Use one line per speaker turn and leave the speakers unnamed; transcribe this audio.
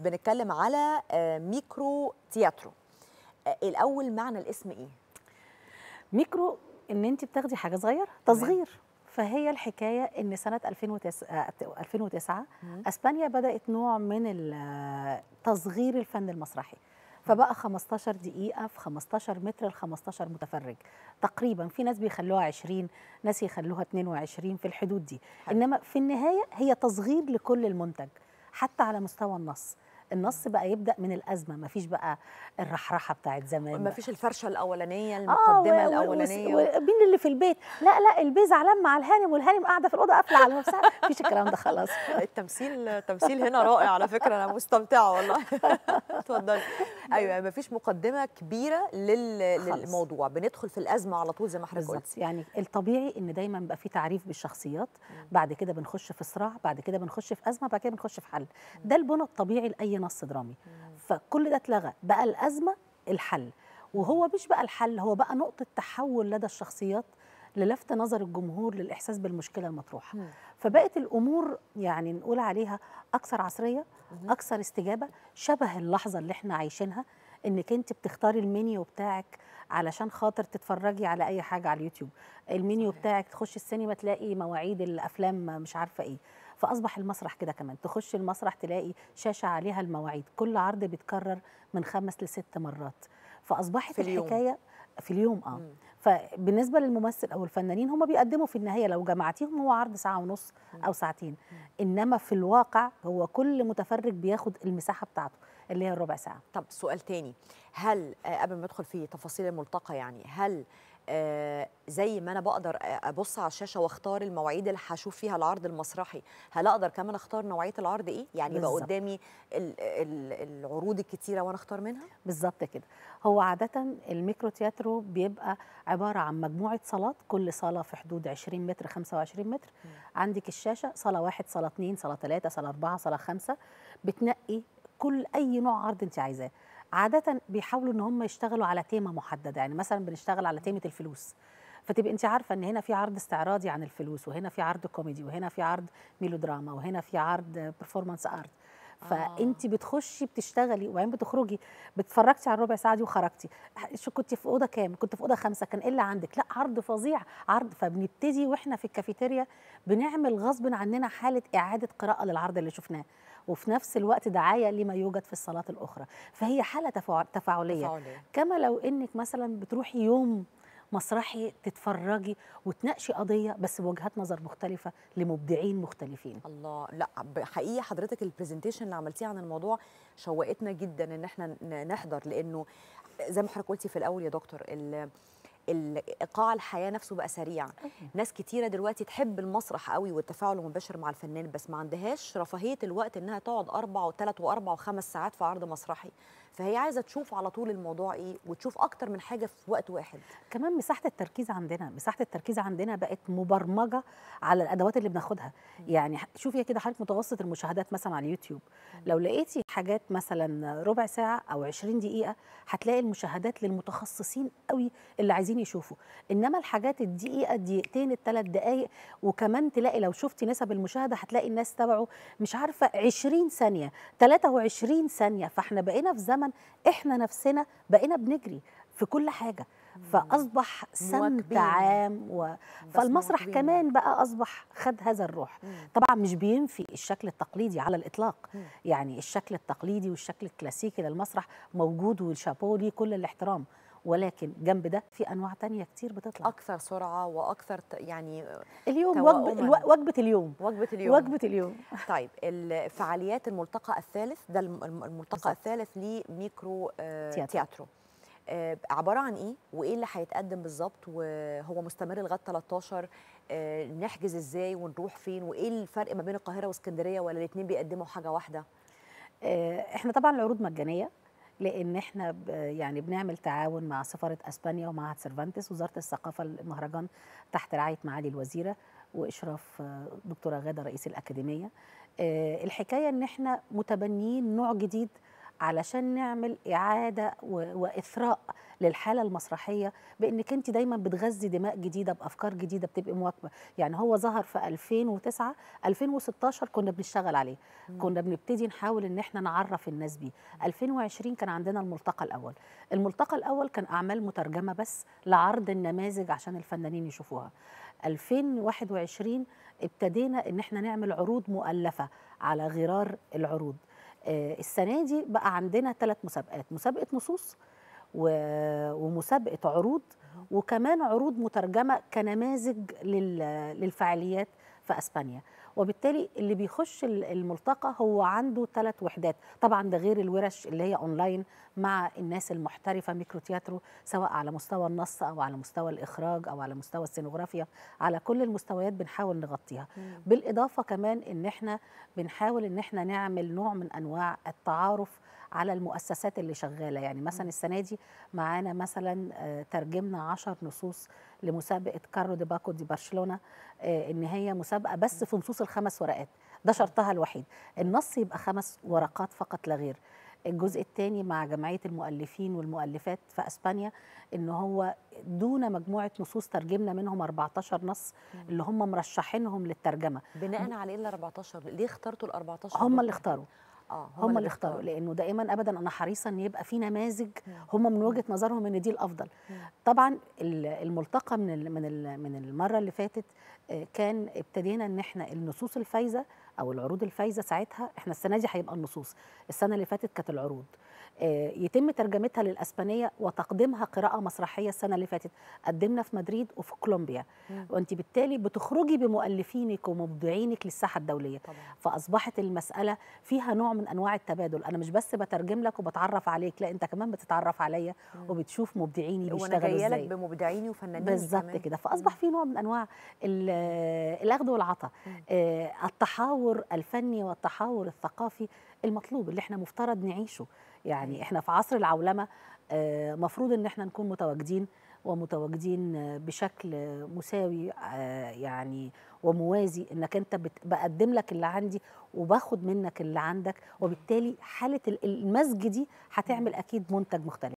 بنتكلم على آه، ميكرو تياترو آه، الاول معنى الاسم ايه ميكرو ان انت بتاخدي حاجه صغيره تصغير فهي الحكايه
ان سنه 2009 2009 آه، اسبانيا بدات نوع من تصغير الفن المسرحي فبقى 15 دقيقة في 15 متر ل 15 متفرج تقريبا في ناس بيخلوها 20 ناس يخلوها 22 في الحدود دي إنما في النهاية هي تصغير لكل المنتج حتى على مستوى النص النص بقى يبدا من الازمه مفيش بقى الرحرحه بتاعت زمان مفيش
الفرشه الاولانيه آه، المقدمه آه الاولانيه
مين اللي في البيت لا لا البيز علام مع الهانم والهانم قاعده في
الاوضه قافله على نفسها مفيش الكلام ده خلاص التمثيل تمثيل هنا رائع على فكره انا مستمتعه والله اتفضلي ايوه مفيش مقدمه كبيره لل... للموضوع بندخل في الازمه على طول زي ما حضرتك قلت يعني الطبيعي ان دايما بقى في تعريف بالشخصيات
بعد كده بنخش في صراع بعد كده بنخش في ازمه بعد كده بنخش في حل ده البنى الطبيعي لاي نص درامي فكل ده اتلغى بقى الازمه الحل وهو مش بقى الحل هو بقى نقطه تحول لدى الشخصيات للفت نظر الجمهور للاحساس بالمشكله المطروحه مم. فبقت الامور يعني نقول عليها اكثر عصريه مم. اكثر استجابه شبه اللحظه اللي احنا عايشينها انك انت بتختاري المنيو بتاعك علشان خاطر تتفرجي على اي حاجه على اليوتيوب المنيو بتاعك تخش السينما تلاقي مواعيد الافلام مش عارفه ايه فاصبح المسرح كده كمان تخش المسرح تلاقي شاشه عليها المواعيد كل عرض بيتكرر من خمس لست مرات فاصبحت في اليوم. الحكايه في اليوم اه فبالنسبه للممثل او الفنانين هم بيقدموا في النهايه لو جمعتيهم هو عرض ساعه ونص او ساعتين انما في الواقع هو كل متفرج بياخد المساحه
بتاعته اللي هي الربع ساعه طب سؤال تاني هل آه، قبل ما ادخل في تفاصيل الملتقى يعني هل آه، زي ما انا بقدر آه، ابص على الشاشه واختار المواعيد اللي هشوف فيها العرض المسرحي هل اقدر كمان اختار نوعيه العرض ايه يعني يبقى قدامي العروض الكتيره وانا اختار منها
بالظبط كده هو عاده الميكرو تياترو بيبقى عباره عن مجموعه صالات كل صاله في حدود 20 متر 25 متر م. عندك الشاشه صاله واحد صاله اثنين صاله ثلاثه صاله اربعه صاله خمسه بتنقي كل اي نوع عرض انت عايزاه عاده بيحاولوا ان هم يشتغلوا على تيمه محدده يعني مثلا بنشتغل على تيمه الفلوس فتبقى انت عارفه ان هنا في عرض استعراضي عن الفلوس وهنا في عرض كوميدي وهنا في عرض ميلودراما وهنا في عرض برفورمانس ارت فانت آه. بتخشي بتشتغلي وبعدين بتخرجي بتفرجتي على الربع ساعه دي وخرجتي كنت في اوضه كام كنت في اوضه خمسه كان ايه اللي عندك لا عرض فظيع عرض فبنبتدي واحنا في الكافيتيريا بنعمل غصب عننا حاله اعاده قراءه للعرض اللي شفناه وفي نفس الوقت دعايه لما يوجد في الصلاه الاخرى فهي حاله تفاعليه, تفاعلية. كما لو انك مثلا بتروحي يوم مسرحي تتفرجي وتناقشي قضيه بس بوجهات نظر مختلفه
لمبدعين مختلفين الله لا حقيقي حضرتك البرزنتيشن اللي عملتيه عن الموضوع شوقتنا جدا ان احنا نحضر لانه زي ما حضرتك قلتي في الاول يا دكتور ايقاع الحياه نفسه بقى سريع ناس كتيره دلوقتي تحب المسرح قوي والتفاعل المباشر مع الفنان بس ما عندهاش رفاهيه الوقت انها تقعد اربع وثلاث واربع وخمس ساعات في عرض مسرحي فهي عايزه تشوف على طول الموضوع ايه وتشوف اكتر من حاجه في وقت
واحد كمان مساحه التركيز عندنا مساحه التركيز عندنا بقت مبرمجه على الادوات اللي بناخدها يعني شوفي كده حضرتك متوسط المشاهدات مثلا على اليوتيوب لو لقيتي حاجات مثلا ربع ساعة أو 20 دقيقة هتلاقي المشاهدات للمتخصصين قوي اللي عايزين يشوفوا إنما الحاجات الدقيقة الدقيقتين الثلاث دقايق وكمان تلاقي لو شفتي نسب المشاهدة هتلاقي الناس تبعوا مش عارفة 20 ثانية 23 ثانية فاحنا بقينا في زمن إحنا نفسنا بقينا بنجري في كل حاجة فاصبح سمت عام و... فالمسرح موكبين. كمان بقى اصبح خد هذا الروح مم. طبعا مش بينفي الشكل التقليدي على الاطلاق مم. يعني الشكل التقليدي والشكل الكلاسيكي للمسرح موجود والشابو ليه كل الاحترام ولكن جنب
ده في انواع تانية كتير بتطلع اكثر سرعه واكثر يعني اليوم وجبه
وجب اليوم
وجبه اليوم وجبه اليوم طيب الفعاليات الملتقى الثالث ده الملتقى الثالث لميكرو آه، تياترو, تياترو. آه، عباره عن ايه وايه اللي هيتقدم بالظبط وهو مستمر لغايه 13 آه، نحجز ازاي ونروح فين وايه الفرق ما بين القاهره واسكندريه ولا الاثنين بيقدموا حاجه واحده آه،
احنا طبعا العروض مجانيه لان احنا يعني بنعمل تعاون مع سفاره اسبانيا ومعهد سيرفانتس وزاره الثقافه المهرجان تحت رعايه معالي الوزيره واشراف دكتوره غاده رئيس الاكاديميه الحكايه ان احنا متبنيين نوع جديد علشان نعمل إعادة وإثراء للحالة المسرحية بإنك أنت دايما بتغذي دماء جديدة بأفكار جديدة بتبقي مواكبة يعني هو ظهر في 2009 2016 كنا بنشتغل عليه مم. كنا بنبتدي نحاول إن احنا نعرف الناس بيه 2020 كان عندنا الملتقى الأول الملتقى الأول كان أعمال مترجمة بس لعرض النماذج عشان الفنانين يشوفوها 2021 ابتدينا إن احنا نعمل عروض مؤلفة على غرار العروض آه، السنه دي بقى عندنا ثلاث مسابقات مسابقه نصوص ومسابقه عروض وكمان عروض مترجمه كنماذج للفعاليات في اسبانيا وبالتالي اللي بيخش الملتقى هو عنده ثلاث وحدات طبعا ده غير الورش اللي هي اونلاين مع الناس المحترفه ميكرو تياترو سواء على مستوى النص او على مستوى الاخراج او على مستوى السينوغرافيا على كل المستويات بنحاول نغطيها مم. بالاضافه كمان ان احنا بنحاول ان احنا نعمل نوع من انواع التعارف على المؤسسات اللي شغاله يعني مثلا السنه دي معانا مثلا آه، ترجمنا 10 نصوص لمسابقه كارلو دي باكو دي برشلونه آه، ان هي مسابقه بس في نصوص الخمس ورقات ده شرطها الوحيد النص يبقى خمس ورقات فقط لا غير الجزء الثاني مع جمعيه المؤلفين والمؤلفات في اسبانيا ان هو دون مجموعه نصوص ترجمنا منهم 14 نص اللي هم مرشحينهم للترجمه بناء
على ايه ال 14 ليه اخترتوا ال 14 هم اللي اختاروا
آه، هم, هم اللي اختاروا لانه دائما ابدا انا حريصه ان يبقى في نماذج هم من وجهه نظرهم ان دي الافضل طبعا الملتقى من من من المره اللي فاتت آه، كان ابتدينا ان احنا النصوص الفايزه او العروض الفايزه ساعتها احنا السنه دي هيبقى النصوص السنه اللي فاتت كانت العروض آه، يتم ترجمتها للاسبانيه وتقديمها قراءه مسرحيه السنه اللي فاتت قدمنا في مدريد وفي كولومبيا وانت بالتالي بتخرجي بمؤلفينك ومبدعينك للساحه الدوليه طبعا. فاصبحت المساله فيها نوع من انواع التبادل انا مش بس بترجم لك وبتعرف عليك لا انت كمان بتتعرف عليا وبتشوف مبدعيني بيشتغلوا ازاي لك
بمبدعيني وفنانين بالظبط
كده فاصبح في نوع من انواع الاخذ والعطاء آه، التحاور الفني والتحاور الثقافي المطلوب اللي احنا مفترض نعيشه يعني احنا في عصر العولمه آه، مفروض ان احنا نكون متواجدين ومتواجدين بشكل مساوي آه، يعني وموازي انك انت بقدم لك اللي عندي وباخد منك اللي عندك وبالتالي حاله المزج دي هتعمل اكيد منتج مختلف